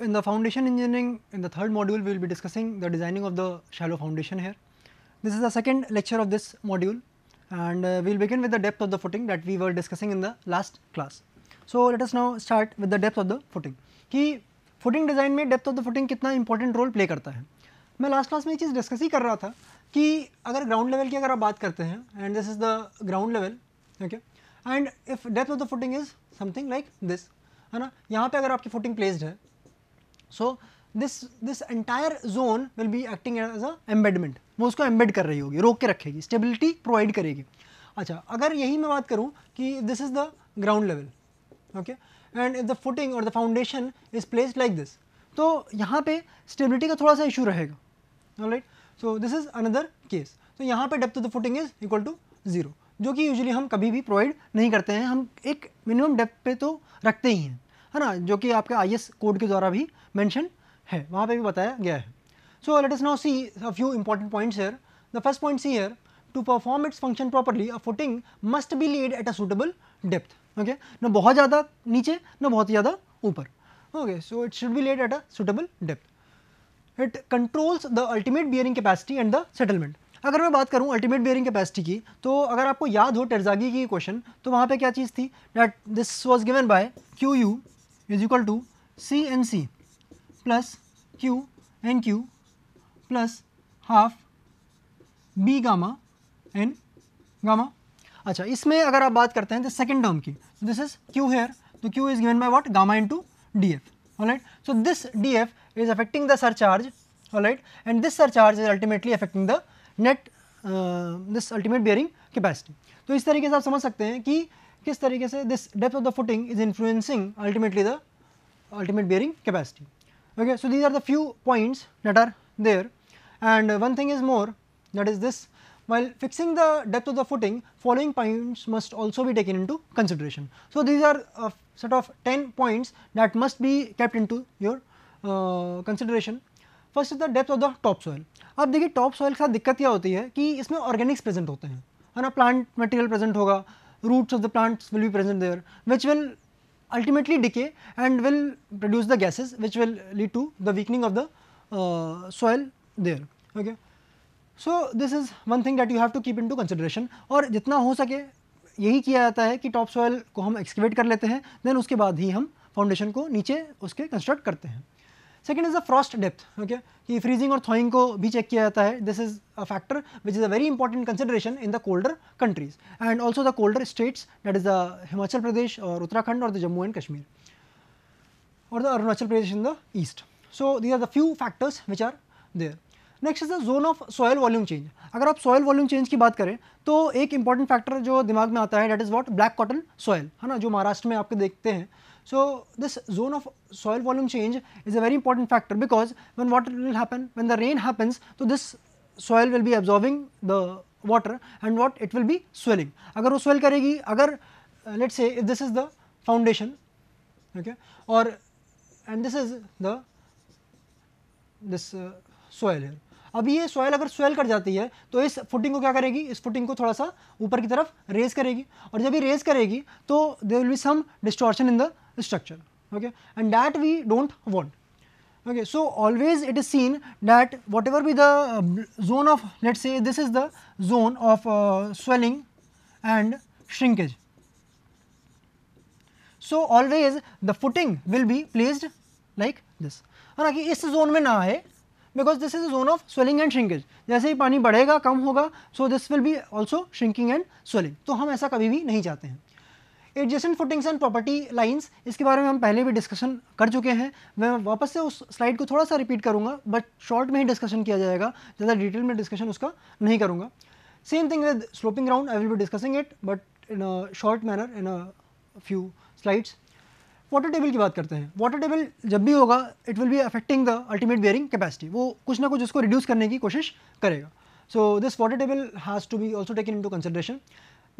in the foundation engineering, in the third module, we will be discussing the designing of the shallow foundation here. This is the second lecture of this module and uh, we'll begin with the depth of the footing that we were discussing in the last class. So let us now start with the depth of the footing ki footing design mein depth of the footing kitna important role play karta hai main last class mein ये cheez discuss hi kar raha tha ki agar ground level ki agar aap baat karte hain and this is the ground level okay and if depth of the footing is something like this है ना यहाँ पे अगर आपकी footing placed है So, this this entire zone will be acting as a embedment वो उसको embed कर रही होगी रोक के रखेगी stability provide करेगी अच्छा अगर यही मैं बात करूँ कि this is the ground level okay and if the footing or the foundation is placed like this तो यहाँ पे stability का थोड़ा सा issue रहेगा alright so this is another case तो so, यहाँ पे depth of the footing is equal to zero जो कि यूजुअली हम कभी भी प्रोवाइड नहीं करते हैं हम एक मिनिमम डेप्थ पे तो रखते ही हैं है ना जो कि आपके आई कोड के द्वारा भी मैंशन है वहाँ पर भी बताया गया है So let us now see a few important points here. The first point see here to perform its function properly a footing must be laid at a suitable depth. Okay, ना बहुत ज़्यादा नीचे ना बहुत ज़्यादा ऊपर. Okay, so it should be laid at a suitable depth. It controls the ultimate bearing capacity and the settlement. अगर मैं बात करूं अल्टीमेट बेयरिंग कैपेसिटी की तो अगर आपको याद हो टेरजागी की क्वेश्चन तो वहाँ पे क्या चीज़ थी that this was given by Q U is equal to C N C plus Q N Q plus half B gamma N gamma अच्छा इसमें अगर आप बात करते हैं तो सेकेंड टर्म की दिस इज क्यू हेयर तो Q is given by what gamma F all right so this D F is affecting the surcharge all right and this surcharge is ultimately affecting the net this ultimate bearing capacity तो इस तरीके से आप समझ सकते हैं कि किस तरीके से this depth of the footing is influencing ultimately the ultimate bearing capacity okay so these are the few points that are there and one thing is more that is this while fixing the depth of the footing following points must also भी taken into consideration so these are set of ten points that must be kept into your consideration first is the depth of the top soil अब देखिए top soil के साथ दिक्कत यह होती है कि इसमें ऑर्गेनिक्स प्रेजेंट होते हैं है ना प्लांट मटेरियल प्रेजेंट होगा roots of the plants will be present there which will ultimately decay and will produce the gases which will lead to the weakening of the uh, soil there. Okay. So, this is one thing that you have to keep into consideration aur jitna ho sake yahi kiya jata hai ki top soil ko hum excavate kar lete hain then uske baad hi hum foundation ko niche uske construct karte hain second is the frost depth okay कि freezing और thawing को भी check किया जाता है this is a factor which is a very important consideration in the colder countries and also the colder states that is the Himachal Pradesh और उत्तराखंड और the Jammu and Kashmir और the Arunachal Pradesh in the east so these are the few factors which are there next is the zone of soil volume change अगर आप soil volume change की बात करें तो एक इंपॉर्टेंट फैक्टर जो दिमाग में आता है that is what black cotton soil है ना जो महाराष्ट्र में आपके देखते हैं So this zone of soil volume change is a very important factor because when water will happen when the rain happens so this soil will be absorbing the water and what it will be swelling. अगर वो swell करेगी अगर uh, let's say if this is the foundation okay or and this is the this uh, soil here अब ये soil अगर swell कर जाती है तो इस फुटिंग को क्या करेगी इस फुटिंग को थोड़ा सा ऊपर की तरफ रेज करेगी और जब ये रेज करेगी तो there will be some distortion in the structure okay and that we don't want. Okay. So, always it is seen that whatever be the uh, zone of let's say this is the zone of uh, swelling and shrinkage. So, always the footing will be placed like this and हालांकि is zone mein na aaye because this is a zone of swelling and shrinkage jaise hi pani badhega kam hoga so this will be also shrinking and swelling to hum aisa kabhi bhi nahi chahte hain adjacent footings and property lines इसके बारे में हम पहले भी discussion कर चुके हैं मैं वापस से उस स्लाइड को थोड़ा सा रिपीट करूंगा बट शॉर्ट में ही डिस्कशन किया जाएगा ज़्यादा डिटेल में डिस्कशन उसका नहीं करूँगा same thing with sloping ground I will be discussing it but in a short manner in a few slides water table की बात करते हैं वाटर टेबल जब भी होगा it will be affecting the ultimate bearing capacity वो कुछ ना कुछ उसको रिड्यूस करने की कोशिश करेगा so this water table has to be also taken into consideration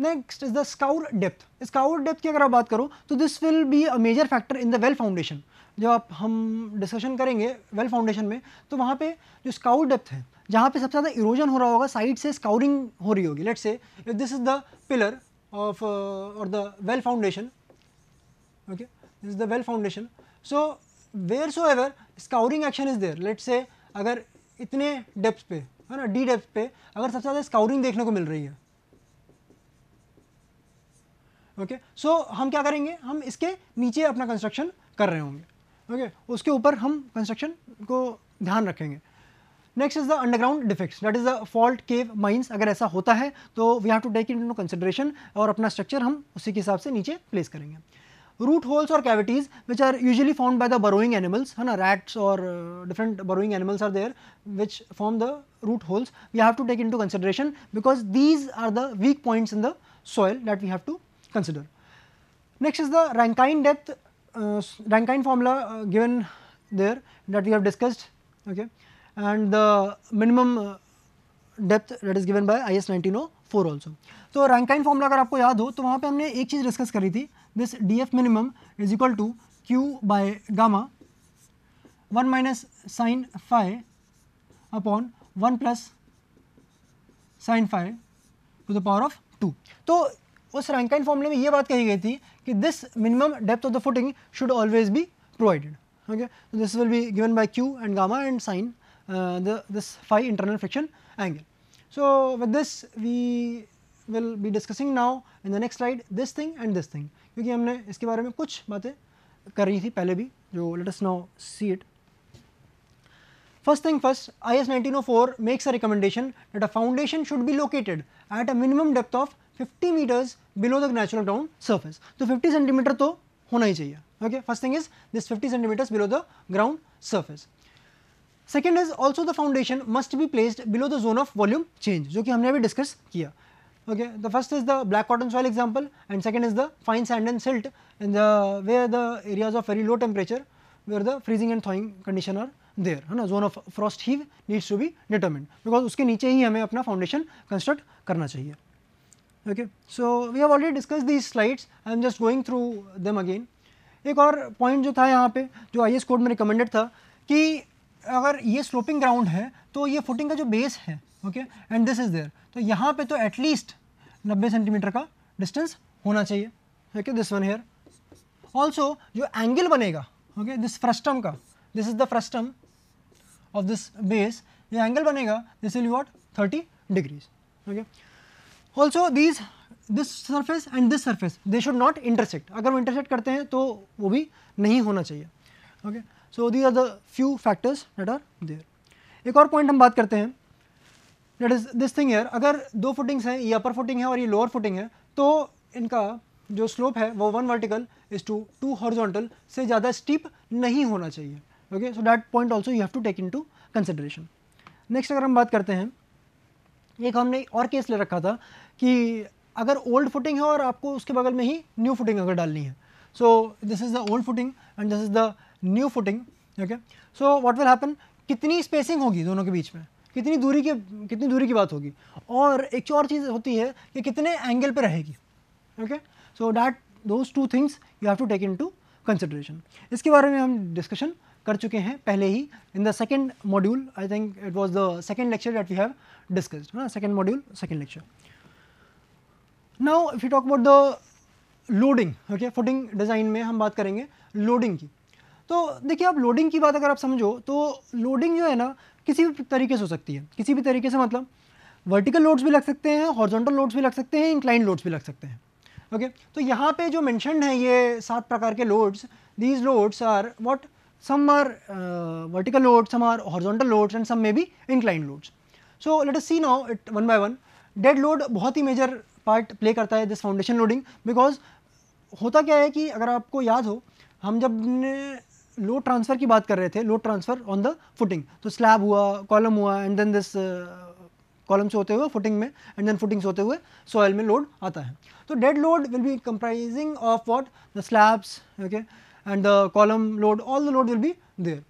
next is the scour depth scour depth की अगर आप बात करो तो this will be a major factor in the well foundation जब आप हम डिस्कशन करेंगे वेल फाउंडेशन में तो वहाँ पे जो स्काउर डेप्थ है जहाँ पे सबसे ज़्यादा इरोजन हो रहा होगा साइड से स्काउरिंग हो रही होगी let's say this is the pillar of और the well foundation okay this is the well foundation so where so ever scouring action is there let's say अगर इतने डेप्थ पे है ना डी डेप्थ पे अगर सबसे ज़्यादा स्काउरिंग देखने को मिल रही है ओके सो हम क्या करेंगे हम इसके नीचे अपना कंस्ट्रक्शन कर रहे होंगे ओके okay? उसके ऊपर हम कंस्ट्रक्शन को ध्यान रखेंगे next is the underground defects that is the fault cave mines अगर ऐसा होता है तो we have to take into consideration और अपना स्ट्रक्चर हम उसी के हिसाब से नीचे प्लेस करेंगे रूट होल्स और cavities which are usually form by the burrowing animals है ना रैट्स और different burrowing animals are there which form the root holes we have to take into consideration because these are the weak points in the soil that we have to consider. Next is the Rankine depth, uh, Rankine formula uh, given there that we have discussed okay, and the minimum uh, depth that is given by IS 1904 also. So Rankine formula, if you remember, हो तो वहाँ पे हमने एक चीज़ discuss करी थी this D F minimum is equal to Q by gamma one minus sine five upon one plus sine five two उस रैंकाइन फॉर्मूले में ये बात कही गई थी कि this minimum depth of the footing should always be provided okay this will be given by Q and gamma and sine this five internal friction angle so with this we will be discussing now in the next slide this thing and this thing क्योंकि हमने इसके बारे में कुछ बातें कर रही थी पहले भी जो let us now see it first thing first I S nineteen O four makes a recommendation that a foundation should be located at a minimum depth of 50 meters below the natural ground surface. So 50 centimeter to hona hi chahiye. okay first thing is this 50 centimeters below the ground surface second is also the foundation must be placed below the zone of volume change जो कि हमने अभी discuss किया okay the first is the black cotton soil example and second is the fine sand and silt in the where the areas of very low temperature where the freezing and thawing condition are there है ना zone of frost heave needs to be determine because उसके नीचे ही हमें अपना foundation construct करना चाहिए Okay. So, we have already discussed these slides I am just going through them again. एक और पॉइंट जो था यहाँ पे जो आई कोड में रिकमेंडेड था कि अगर ये स्लोपिंग ग्राउंड है तो ये फुटिंग का जो बेस है okay and this is there तो यहाँ पे तो एटलीस्ट 90 सेंटीमीटर का डिस्टेंस होना चाहिए okay this one here also जो एंगल बनेगा ओके दिस फ्रस्टम का this is the frustum of this base ये एंगल बनेगा this will what thirty degrees okay also these this surface and this surface they should not intersect अगर वो intersect करते हैं तो वो भी नहीं होना चाहिए okay so these are the few factors that are there एक और पॉइंट हम बात करते हैं that is this thing here अगर दो फुटिंग्स हैं ये अपर फुटिंग है और ये लोअर फुटिंग है तो इनका जो स्लोप है वो one vertical is to two horizontal से ज़्यादा स्टीप नहीं होना चाहिए okay so that point also you have to take into consideration next अगर हम बात करते हैं एक हमने और केस ले रखा था कि अगर ओल्ड फुटिंग है और आपको उसके बगल में ही न्यू फुटिंग अगर डालनी है so this is the old footing and this is the new footing okay so what will happen कितनी स्पेसिंग होगी दोनों के बीच में कितनी दूरी के कितनी दूरी की बात होगी और एक और चीज़ होती है कि कितने एंगल पर रहेगी okay so that those two things you have to take into consideration इसके बारे में हम डिस्कशन कर चुके हैं पहले ही in the second module I think it was the second lecture that we have discussed ना second module second lecture now if you talk about the loading okay footing design में हम बात करेंगे लोडिंग की तो देखिए आप लोडिंग की बात अगर आप समझो तो लोडिंग जो है ना किसी भी तरीके से हो सकती है किसी भी तरीके से मतलब वर्टिकल लोड्स भी लग सकते हैं हॉर्जोंटल लोड्स भी लग सकते हैं इंक्लाइन लोड्स भी लग सकते हैं ओके okay? तो यहाँ पे जो मैंशनड हैं ये सात प्रकार के loads these loads are what some are uh, vertical loads, some are horizontal loads and some may be inclined loads. So, let us see now it one by one dead load बहुत ही major part play करता है this foundation loading because होता क्या है कि अगर आपको याद हो हम जब ने लोड ट्रांसफ़र की बात कर रहे थे load transfer on the footing तो स्लैब हुआ कॉलम हुआ एंड देन दिस कॉलम से होते हुए फुटिंग में एंड देन फुटिंग से होते हुए सॉयल में लोड आता है तो dead load will be comprising of what the slabs okay and the column load all the load will be there.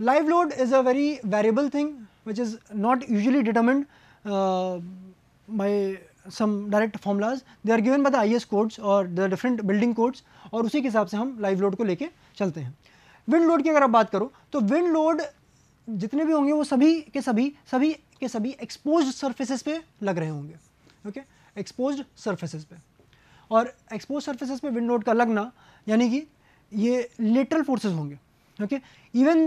Live load is a very variable thing which is not usually determined uh, by some direct formulas they are given by the IS codes or the different building codes aur usi ke hisab se hum live load ko leke chalte hain wind load ki agar aap baat karo to wind load jitne bhi honge wo sabhi ke sabhi sabhi ke sabhi exposed surfaces pe lag rahe honge okay? exposed surfaces pe और exposed surfaces पे wind load का लगना यानी कि ये lateral forces होंगे okay even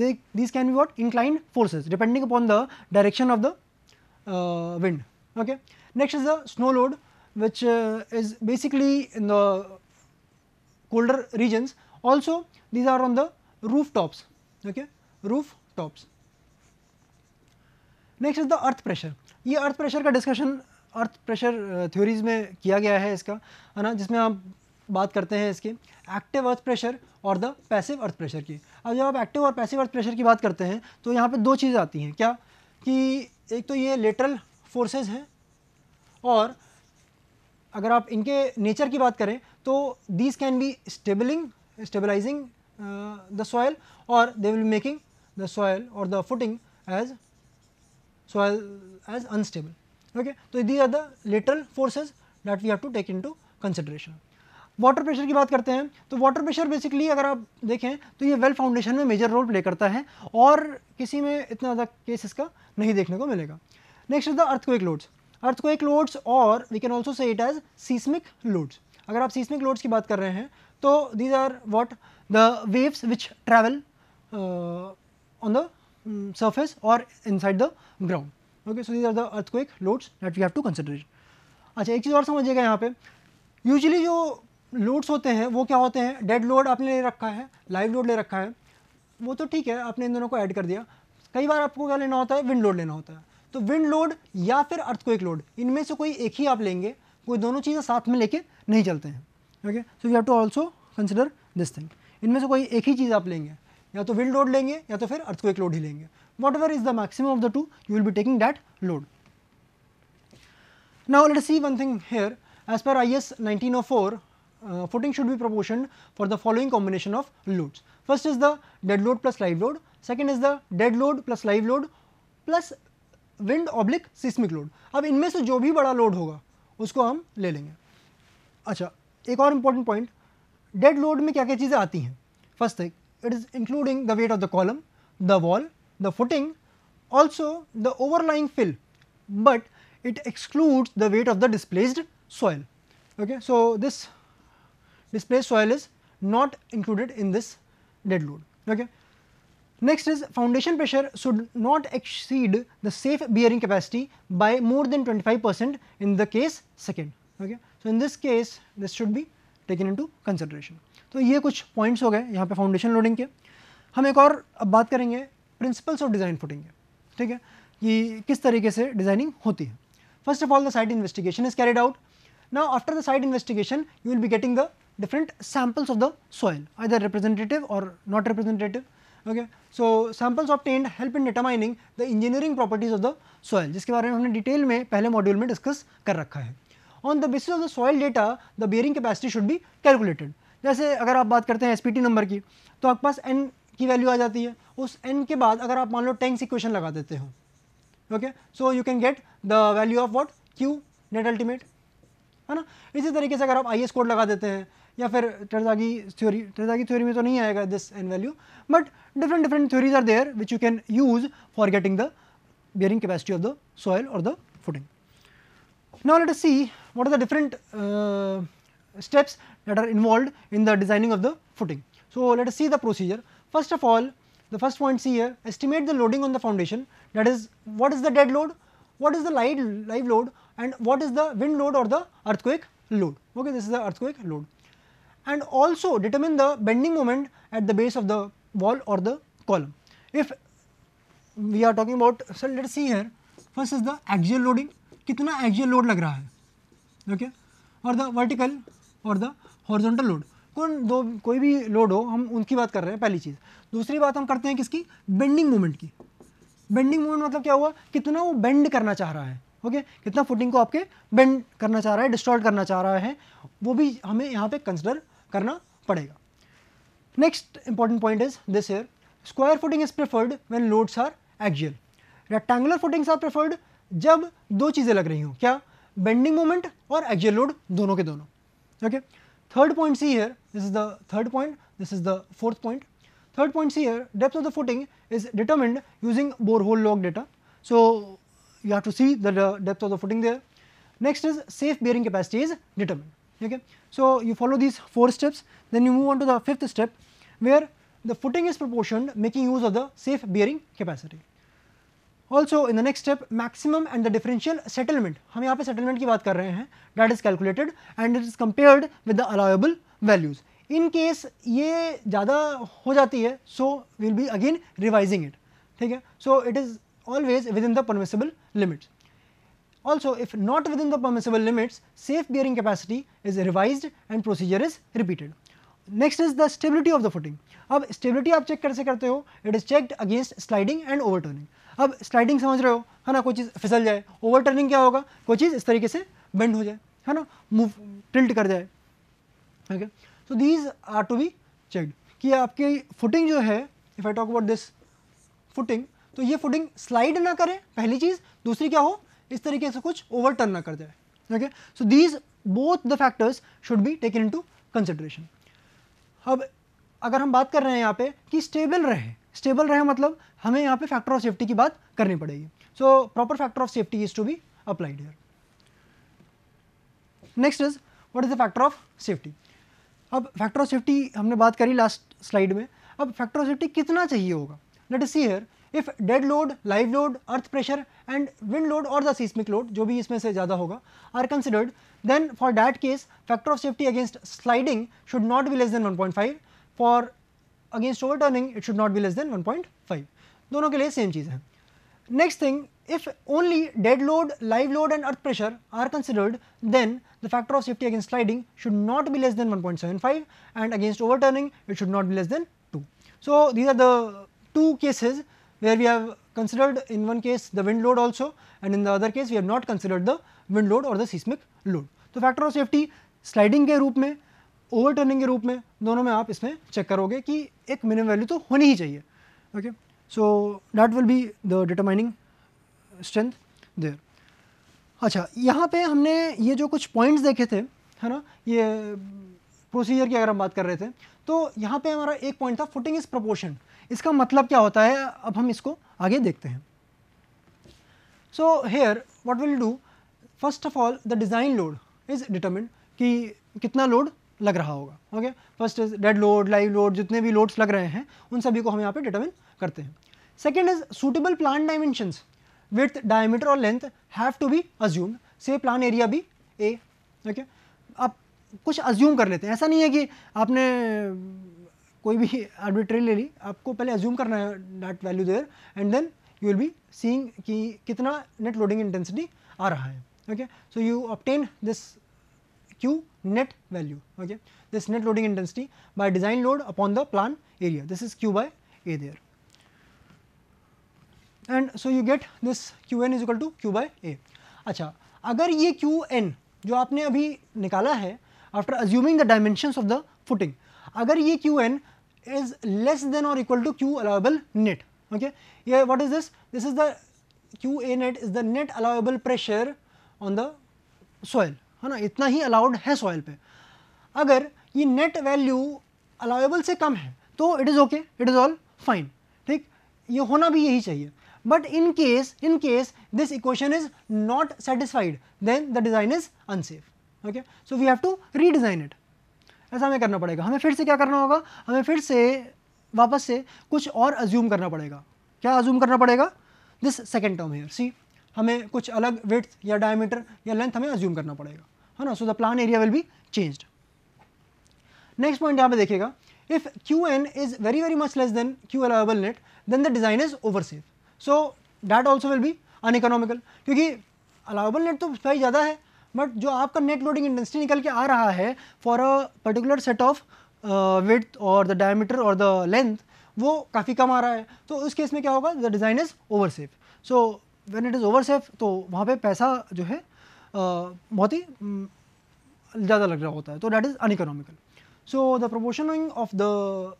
they this can be what inclined forces depending upon the direction of the wind okay next is the snow load which is basically in the colder regions also these are on the roof tops okay roof tops next is the earth pressure ये earth pressure का discussion earth pressure theories में किया गया है इसका है ना जिसमें आप बात करते हैं इसके एक्टिव अर्थ प्रेशर और द पैसिव अर्थ प्रेशर की अब जब आप एक्टिव और पैसिव अर्थ प्रेशर की बात करते हैं तो यहाँ पे दो चीज़ें आती हैं क्या कि एक तो ये लेटरल फोर्सेस हैं और अगर आप इनके नेचर की बात करें तो these can be stabling stabilizing the soil और they will making the soil और the footing as as unstable okay तो these are the lateral forces forces we have to take into consideration water pressure की बात करते हैं तो water pressure basically अगर आप देखें तो ये वेल फाउंडेशन में मेजर रोल प्ले करता है और किसी में इतना ज़्यादा केस इसका नहीं देखने को मिलेगा next is the earthquake loads earthquake loads और we can also say it as seismic loads अगर आप सीस्मिक लोड्स की बात कर रहे हैं तो these are what the waves which travel on the surface or inside the ground okay so these are the earthquake loads that we have to consider अच्छा एक चीज़ और समझिएगा यहाँ पे यूजली जो लोड्स होते हैं वो क्या होते हैं डेड लोड आपने ले रखा है लाइव लोड ले रखा है वो तो ठीक है आपने इन दोनों को ऐड कर दिया कई बार आपको क्या लेना होता है विंड लोड लेना होता है तो विंड लोड या फिर अर्थक्वेक लोड इनमें से कोई एक ही आप लेंगे कोई दोनों चीज़ें साथ में लेके नहीं चलते हैं okay so you have to also consider this thing इनमें से कोई एक ही चीज़ आप लेंगे या तो विंड लोड लेंगे या तो फिर अर्थक्वेक लोड ही लेंगे whatever is the maximum of the two you will be taking that load now let see one thing here as per I S nineteen O four uh, footing should be proportioned for the following combination of loads. First is the dead load plus live load, second is the dead load plus live load plus wind oblique seismic load. अब इनमें से जो भी बड़ा load होगा उसको हम ले लेंगे अच्छा एक और important point, dead load में क्या क्या चीज़ें आती हैं first thing it is including the weight of the column the wall the footing also the overlying fill but it excludes the weight of the displaced soil okay so this displaced soil is not included in this dead load. Okay. Next is foundation pressure should not exceed the safe bearing capacity by more than 25 percent in the case second. Okay. So, in this case this should be taken into consideration. तो ये कुछ points हो गए यहाँ पे foundation loading के हम एक और अब बात करेंगे प्रिंसिपल्स ऑफ डिज़ाइन फुटिंग ठीक है कि किस तरीके से डिज़ाइनिंग होती है first of all the site investigation is carried out now after the site investigation you will be getting the different samples of the soil either representative or not representative. Okay. So, samples obtained help in determining the engineering properties of the soil जिसके बारे में हमने detail में पहले module में discuss कर रखा है on the basis of the soil data the bearing capacity should be calculated जैसे अगर आप बात करते हैं एस नंबर की तो आपके पास एन की वैल्यू आ जाती है उस एन के बाद अगर आप मान लो टेंस इक्वेशन लगा देते हो okay so you can get the value of what Q net ultimate है ना इसी तरीके से अगर आप आई एस कोड लगा देते हैं या फिर Terzaghi theory Terzaghi theory में तो नहीं आएगा this n value but different different theories are there which you can use for getting the bearing capacity of the soil or the footing. Now let us see what are the different uh, steps that are involved in the designing of the footing. So let us see the procedure. First of all the first point see here estimate the loading on the foundation that is what is the dead load, what is the live, live load and what is the wind load or the earthquake load. Okay, this is the earthquake load. and also determine the bending moment at the base of the wall or the column. If we are talking about, so let us see here, first is the axial loading, kitna axial load lag raha hai, okay? or the vertical or the horizontal load, कौन दो कोई भी load हो हम उनकी बात कर रहे हैं पहली चीज़ दूसरी बात हम करते हैं किसकी बेंडिंग मूवमेंट की बेंडिंग मूवमेंट मतलब क्या हुआ कितना वो बेंड करना चाह रहा है ओके कितना फुटिंग को आपके बेंड करना चाह रहा है डिस्टॉर्ट करना चाह रहा है वो भी हमें यहाँ पे कंसिडर करना पड़ेगा next important point is this here square footing is preferred when loads are axial rectangular footings are preferred जब दो चीज़ें लग रही हों क्या बेंडिंग मोमेंट और एक्जियल लोड दोनों के दोनों okay third point see here this is the third point this is the fourth point third point see here depth of the footing is determined using bore hole log data so you have to see the depth of the footing there next is safe bearing capacity is determined okay. So, you follow these 4 steps then you move on to the 5th step where the footing is proportioned making use of the safe bearing capacity. Also in the next step maximum and the differential settlement हम यहाँ पे settlement ki baat kar rahe हैं that is calculated and it is compared with the allowable values. In case ये ज़्यादा हो जाती है so we will be again revising it ठीक है so it is always within the permissible limits. Also, if not within the permissible limits, safe bearing capacity is revised and procedure is repeated. Next is the stability of the footing. अब stability आप check कैसे करते हो It is checked against sliding and overturning. अब sliding समझ रहे हो है ना कोई चीज़ फिसल जाए overturning क्या होगा कोई चीज़ इस तरीके से bend हो जाए है ना move tilt कर जाए okay so these are to be checked कि आपकी फुटिंग जो है if I talk about this footing तो ये फुटिंग स्लाइड ना करे पहली चीज़ दूसरी क्या हो इस तरीके से कुछ ओवरटर्न ना कर जाए okay so these both the factors should be taken into consideration अब अगर हम बात कर रहे हैं यहाँ पे कि स्टेबल रहे स्टेबल रहे मतलब हमें यहाँ पे फैक्टर ऑफ सेफ्टी की बात करनी पड़ेगी so proper factor of safety is to be applied here next is what is the factor of safety अब फैक्टर ऑफ सेफ्टी हमने बात करी लास्ट स्लाइड में अब फैक्टर ऑफ सेफ्टी कितना चाहिए होगा let us see here if dead load live load earth pressure and wind load और द सीस्मिक लोड जो भी इसमें से ज्यादा होगा are considered then for that case factor of safety against sliding should not be less than 1.5 point five for against overturning it should not be less than 1.5 दोनों के लिए same चीज है next thing if only dead load live load and earth pressure are considered then the factor of safety against sliding should not be less than 1.75 point seven five and against overturning it should not be less than two so these are the two cases where we have considered in one case the wind load also and in the other case we have not considered the wind load or the seismic load. तो factor of safety sliding के रूप में over turning के रूप में दोनों में आप इसमें चेक करोगे कि एक मिनिमम वैल्यू तो होनी ही चाहिए okay so that will be the determining strength there अच्छा यहाँ पे हमने ये जो कुछ पॉइंट्स देखे थे है ना ये प्रोसीजर की अगर हम बात कर रहे थे तो यहाँ पे हमारा एक पॉइंट था फुटिंग इज प्रपोर्शन इसका मतलब क्या होता है अब हम इसको आगे देखते हैं so here what will do first of all the design load is determined कि कितना लोड लग रहा होगा okay first is dead load live load जितने भी लोड्स लग रहे हैं उन सभी को हम यहाँ पे डिटर्मिन करते हैं second is suitable plan dimensions with diameter और length have to be assumed से प्लान एरिया भी ए ओके okay? आप कुछ अज्यूम कर लेते हैं ऐसा नहीं है कि आपने कोई भी आर्बिट्री ले ली आपको पहले एज्यूम करना है that value there and then you will be seeing कि कितना नेट लोडिंग इंटेंसिटी आ रहा है okay so you obtain this Q net value okay this net loading intensity by design load upon the plan area this is Q by A there and so you get this Q N is equal to Q by A अच्छा अगर ये Q N जो आपने अभी निकाला है after assuming the dimension of the footing अगर ये Q N is less than or equal to q allowable net okay yeah what is this this is the q a net is the net allowable pressure on the soil है na itna hi allowed hai soil pe agar ye net value allowable se kam hai to it is okay it is all fine theek ye hona bhi yahi chahiye but in case in case this equation is not satisfied then the design is unsafe okay so we have to redesign it ऐसा हमें करना पड़ेगा हमें फिर से क्या करना होगा हमें फिर से वापस से कुछ और अज्यूम करना पड़ेगा क्या अज्यूम करना पड़ेगा this second term here see हमें कुछ अलग विथ या डायमीटर या लेंथ हमें अज्यूम करना पड़ेगा है ना so the plan area will be change next point यहाँ पे देखिएगा if q N is very very much less than q allowable net then the design is over safe so that also will be uneconomical क्योंकि allowable net तो भाई ज़्यादा है but जो आपका नेट लोडिंग इंडस्ट्री निकल के आ रहा है for a particular set of width और द डायमीटर और द लेंथ वो काफ़ी कम आ रहा है तो उस केस में क्या होगा the design is over safe so when it is over safe तो वहाँ पे पैसा जो है uh, बहुत ही mm, ज़्यादा लग रहा होता है तो that is uneconomical so the the of the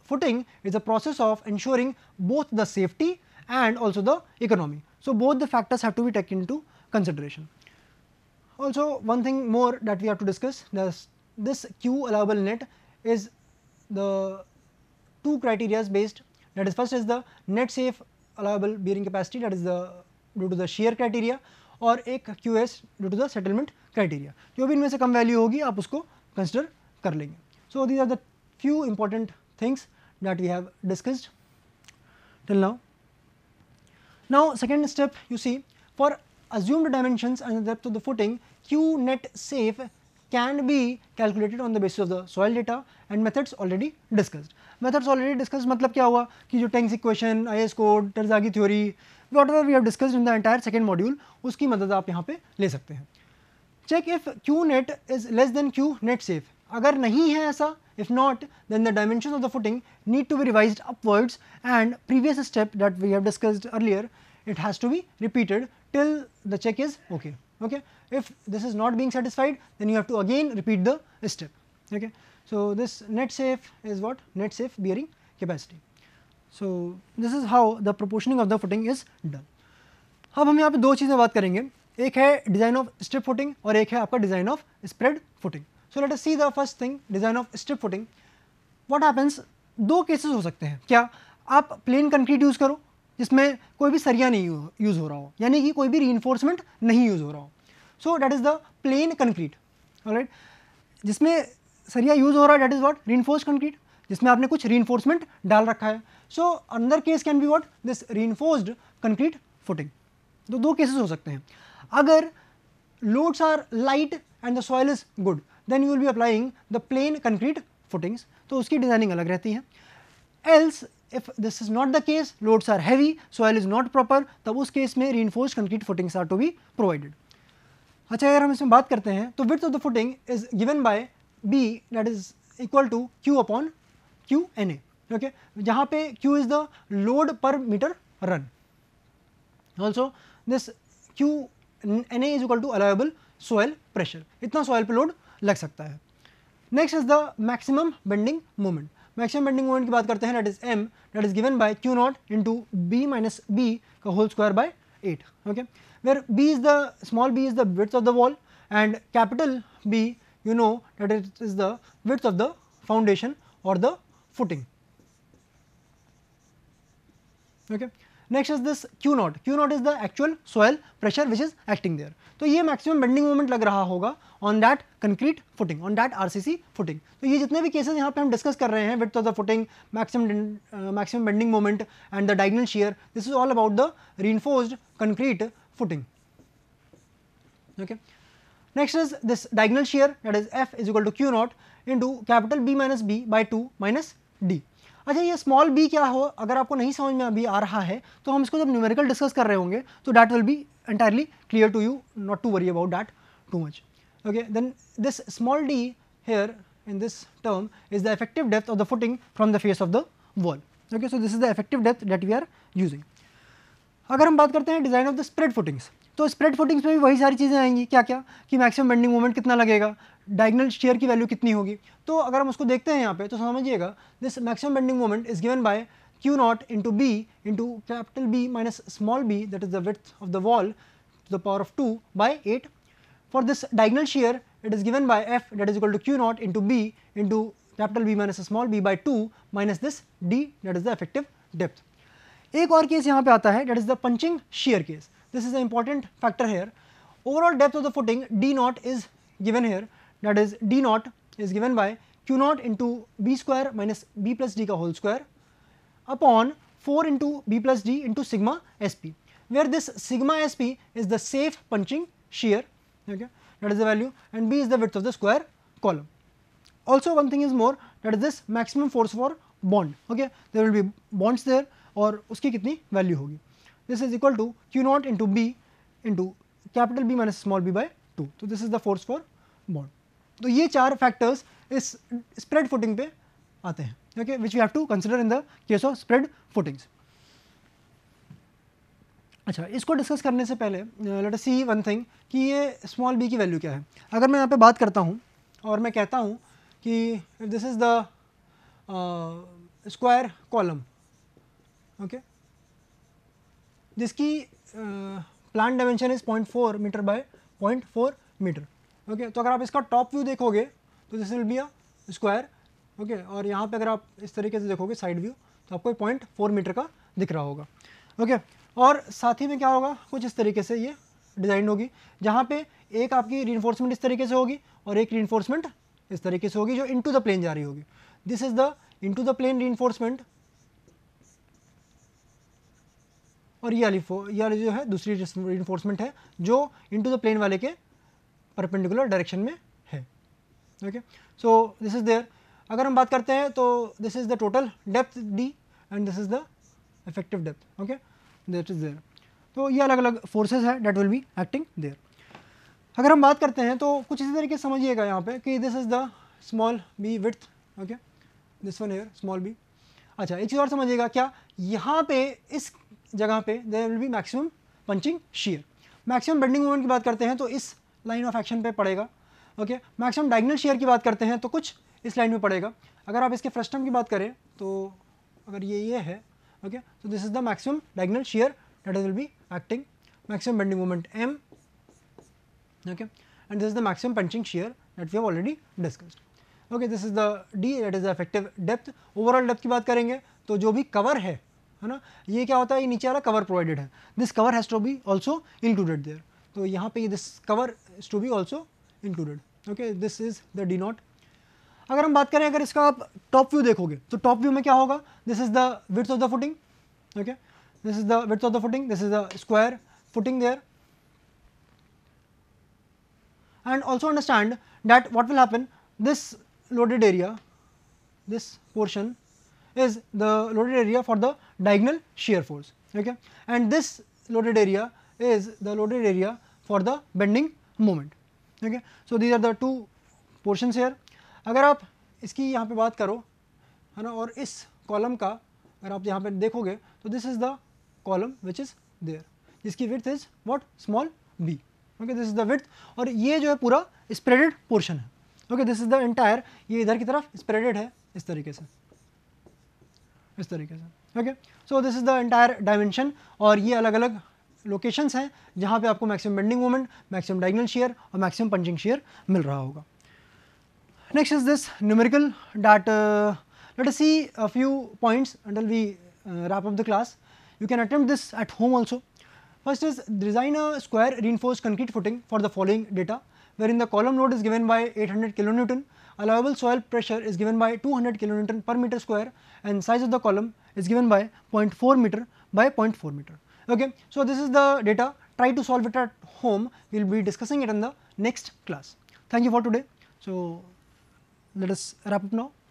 footing is a process of ensuring both the safety and also the economy so both the factors have to be take into consideration Also one thing more that we have to discuss this, this Q allowable net is the two criterias based that is first is the net safe allowable bearing capacity that is the due to the shear criteria or Qs due to the settlement criteria. Settlement criteria जो भी इनमें से कम value होगी आप उसको consider कर लेंगे So these are the few important things that we have discussed till now. Now, second step you see for assumed dimensions and the depth of the footing Q net safe can be calculated on the basis of the soil data and methods already discussed. Methods already discussed मतलब क्या हुआ कि जो टेंग्स equation I S code Terzaghi theory whatever we have discussed in the entire second module उसकी मदद आप यहाँ पे ले सकते हैं check if q net is less than q net safe अगर नहीं है ऐसा if not then the dimensions of the footing need to be revised upwards and previous step that we have discussed earlier it has to be repeated till the check is okay okay If this is not being satisfied, then you have to again repeat the step. Okay. So, this net safe is what? Net safe bearing capacity. So, this is how the proportioning of the footing is done. अब हम यहाँ पे दो चीज़ें बात करेंगे एक है डिज़ाइन ऑफ स्ट्रिप फुटिंग और एक है आपका design of spread footing so let us see the first thing design of strip footing what happens दो केसेस हो सकते हैं क्या आप प्लेन कंक्रीट यूज़ करो जिसमें कोई भी सरिया नहीं यूज़ हो रहा हो यानी कि कोई भी री नहीं यूज़ हो रहा हो so that is the plain concrete right जिसमें सरिया यूज हो रहा है that is what reinforce concrete जिसमें आपने कुछ री इन्फोर्समेंट डाल रखा है सो अंदर case can be what this re reinforced concrete footing तो दो केसेस हो सकते हैं अगर loads are light and the soil is good then you will be applying the plain concrete footings तो उसकी डिजाइनिंग अलग रहती है else if this is not the case loads are heavy soil is not proper तब उस केस में reinforce concrete footings are to be provided अच्छा अगर हम इसमें बात करते हैं तो width of the footing is given by b that is equal to q upon q n a okay जहाँ पे q is the load per metre run also this Q n a is equal to allowable soil pressure इतना soil पर load लग सकता है next is the maximum bending moment maximum bending moment की बात करते हैं that is m that is given by q naught into b minus b का whole square by eight okay where b is the small b is the width of the wall and capital B you know that it is the width of the foundation or the footing. Okay. Next is this Q naught, Q naught is the actual soil pressure which is acting there. So this maximum bending moment lag raha hoga on that concrete footing, on that RCC footing. So these जितने cases यहाँ पे हम discuss width of the footing, maximum uh, maximum bending moment and the diagonal shear, this is all about the reinforced concrete footing. Okay. Next is this diagonal shear that is F is equal to Q naught into capital B minus B by 2 minus D. अच्छा ये small b क्या हो अगर आपको नहीं समझ में अभी आ रहा है तो हम इसको जब numerical discuss कर रहे होंगे तो that will be entirely clear to you not to worry about that too much. okay then this small d here in this term is the effective depth of the footing from the face of the wall okay so this is the effective depth that we are using अगर हम बात करते हैं design of the spread footings तो spread footings में भी वही सारी चीज़ें आएंगी क्या क्या कि मैक्सिमम बेंडिंग मोमेंट कितना लगेगा डायगनल शेयर की वैल्यू कितनी होगी तो अगर हम उसको देखते हैं यहाँ पे तो समझिएगा this maximum bending moment is given by q naught into b into capital b minus small b that is the width of the wall to the power of two by eight for this diagonal shear it is given by f that is equal to q naught into b into capital b minus small b by two minus this d that is the effective depth एक और case यहाँ पे आता है that is the punching shear case this is the important factor here overall depth of the footing d naught is given here that is d naught is given by q naught into b square minus b plus d का whole square upon four into b plus d into sigma s p where this sigma s p is the safe punching shear okay that is the value and b is the width of the square column also one thing is more that is this maximum force for bond okay there will be bonds there और उसकी कितनी value होगी this is equal to q naught into b into capital b minus small b by two तो this is the force for bond तो ये चार factors इस spread footing पे आते हैं okay which we have to consider in the case of spread footings अच्छा इसको डिस्कस करने से पहले let us see one thing कि ये स्मॉल बी की वैल्यू क्या है अगर मैं यहाँ पे बात करता हूँ और मैं कहता हूँ कि this is the square column okay. जिसकी plan dimension is point four metre by point four metre okay तो अगर आप इसका टॉप व्यू देखोगे तो this will be a square okay और यहाँ पे अगर आप इस तरीके से देखोगे साइड व्यू तो आपको पॉइंट फोर मीटर का दिख रहा होगा ओके okay, और साथ ही में क्या होगा कुछ इस तरीके से ये डिज़ाइन होगी जहाँ पे एक आपकी रीइन्फोर्समेंट इस तरीके से होगी और एक रीइन्फोर्समेंट इस तरीके से होगी जो इनटू द प्लेन जा रही होगी this is the into the plane reinforcement और ये वाली ये वाली जो है दूसरी रिइनफोर्समेंट है जो इनटू द प्लेन वाले के परपेंडिकुलर डायरेक्शन में है okay so this is there अगर हम बात करते हैं तो this is the total depth d and this is the effective depth okay that is there तो ये अलग अलग फोर्सेज है that will be acting there अगर हम बात करते हैं तो कुछ इसी तरीके से समझिएगा यहाँ पे कि this is the small b width okay this one here small b अच्छा एक चीज़ और समझिएगा क्या यहाँ पे इस जगह पे there will be maximum punching shear maximum bending moment की बात करते हैं तो इस लाइन ऑफ एक्शन पे पड़ेगा ओके मैक्सिमम डायगनल शेयर की बात करते हैं तो कुछ इस लाइन में पड़ेगा अगर आप इसके फर्स्ट टर्म की बात करें तो अगर ये ये है ओके तो this is the maximum diagonal shear that is will be acting maximum bending moment m okay and this is the maximum punching shear that we have already discussed okay this is the d that is the effective depth overall depth की बात करेंगे तो जो भी cover है है ना ये क्या होता है ये नीचे वाला कवर प्रोवाइडेड है this cover has to be also included there तो यहाँ पे this cover to be also included okay this is the d naught अगर हम बात करें अगर इसका आप टॉप व्यू देखोगे तो टॉप व्यू में क्या होगा this is the width of the footing okay this is the width of the footing this is the square footing there and also understand that what will happen this loaded area this portion is the loaded area for the diagonal shear force okay and this loaded area is the loaded area for the bending moment okay so these are the two portions here agar aap iski yahan pe baat karo hai na aur is column ka agar aap yahan pe dekhoge तो this is the column which is there jiski width is what small b okay this is the width aur ye jo hai pura spreaded portion hai okay this is the entire ye idhar ki taraf spreaded hai is tarike se इस तरीके से okay so this is the entire dimension और ये अलग अलग locations हैं जहां पर आपको maximum bending moment maximum diagonal shear और मैक्सिमम पंचिंग शेयर मिल रहा होगा next is this numerical that let see a few points until we wrap off the class you can attempt this at home also first is design a square reinforce concrete footing for the following data where in the column naught is given by eight hundred kilometre allowable soil pressure is given by 200 kilonewton per meter square and size of the column is given by 0.4 meter by 0.4 meter. Okay. So, this is the data try to solve it at home we will be discussing it in the next class. Thank you for today. So, let us wrap up now.